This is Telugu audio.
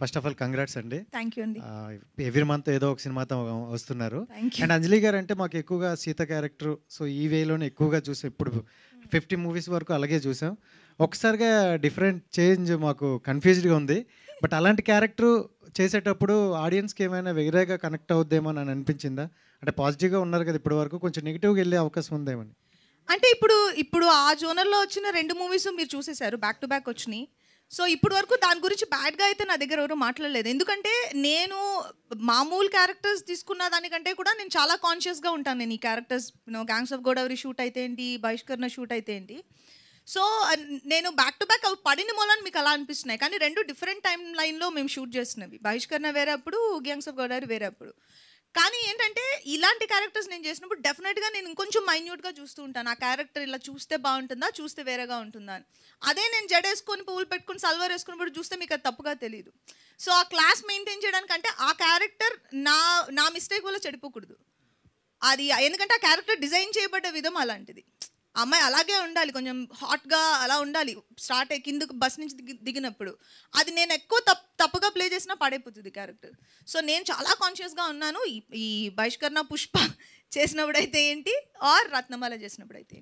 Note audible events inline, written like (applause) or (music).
ఫస్ట్ ఆఫ్ ఆల్ కంగ్రాట్స్ అండి థ్యాంక్ యూ అండి ఎవ్రీ మంత్ ఏదో ఒక సినిమాతో వస్తున్నారు అండ్ అంజలి గారు అంటే మాకు ఎక్కువగా సీత క్యారెక్టర్ సో ఈ వేలోనే ఎక్కువగా చూసాం ఇప్పుడు ఫిఫ్టీ మూవీస్ వరకు అలాగే చూసాం ఒకసారిగా డిఫరెంట్ చేంజ్ మాకు కన్ఫ్యూజ్డ్గా ఉంది బట్ అలాంటి క్యారెక్టర్ చేసేటప్పుడు ఆడియన్స్కి ఏమైనా వేరేగా కనెక్ట్ అవుద్దేమో అని అనిపించిందా అంటే పాజిటివ్గా ఉన్నారు కదా ఇప్పటి వరకు కొంచెం నెగిటివ్గా వెళ్ళే అవకాశం ఉందేమని అంటే ఇప్పుడు ఇప్పుడు ఆ జోనర్లో వచ్చిన రెండు మూవీస్ మీరు చూసేశారు బ్యాక్ టు బ్యాక్ వచ్చినాయి సో ఇప్పుడు వరకు దాని గురించి బ్యాడ్గా అయితే నా దగ్గర ఎవరు మాట్లాడలేదు ఎందుకంటే నేను మామూలు క్యారెక్టర్స్ తీసుకున్న దానికంటే కూడా నేను చాలా కాన్షియస్గా ఉంటాను నేను ఈ characters gangs of Godavari shoot అయితే ఏంటి బహిష్కరణ షూట్ అయితే ఏంటి సో నేను బ్యాక్ టు బ్యాక్ అవి పడిన మూలని మీకు అలా అనిపిస్తున్నాయి కానీ రెండు డిఫరెంట్ టైం లైన్లో మేము షూట్ చేస్తున్నవి బహిష్కరణ వేరే అప్పుడు గ్యాంగ్స్ ఆఫ్ గోదావరి వేరే అప్పుడు కానీ ఏంటంటే ఇలాంటి క్యారెక్టర్స్ నేను చేసినప్పుడు డెఫినెట్గా నేను ఇంకొంచెం మైన్యూట్గా చూస్తూ ఉంటాను ఆ క్యారెక్టర్ ఇలా చూస్తే బాగుంటుందా చూస్తే వేరేగా ఉంటుందా అని అదే నేను జడేసుకొని పువ్వులు పెట్టుకుని సల్వార్ వేసుకున్నప్పుడు చూస్తే మీకు అది తప్పుగా తెలియదు సో ఆ క్లాస్ మెయింటైన్ చేయడానికంటే ఆ క్యారెక్టర్ నా నా మిస్టేక్ వల్ల చెడిపోకూడదు అది ఎందుకంటే ఆ క్యారెక్టర్ డిజైన్ చేయబడ్డ విధం అలాంటిది అమ్మాయి అలాగే ఉండాలి కొంచెం హాట్గా అలా ఉండాలి స్టార్ట్ అయ్యి కిందకు బస్ నుంచి దిగినప్పుడు అది నేను ఎక్కువ తప్ తప్పుగా ప్లే చేసినా పడైపోతుంది క్యారెక్టర్ సో నేను చాలా కాన్షియస్గా ఉన్నాను ఈ బహిష్కరణ పుష్ప (laughs) చేసినప్పుడైతే ఏంటి ఆర్ రత్నమాల చేసినప్పుడైతే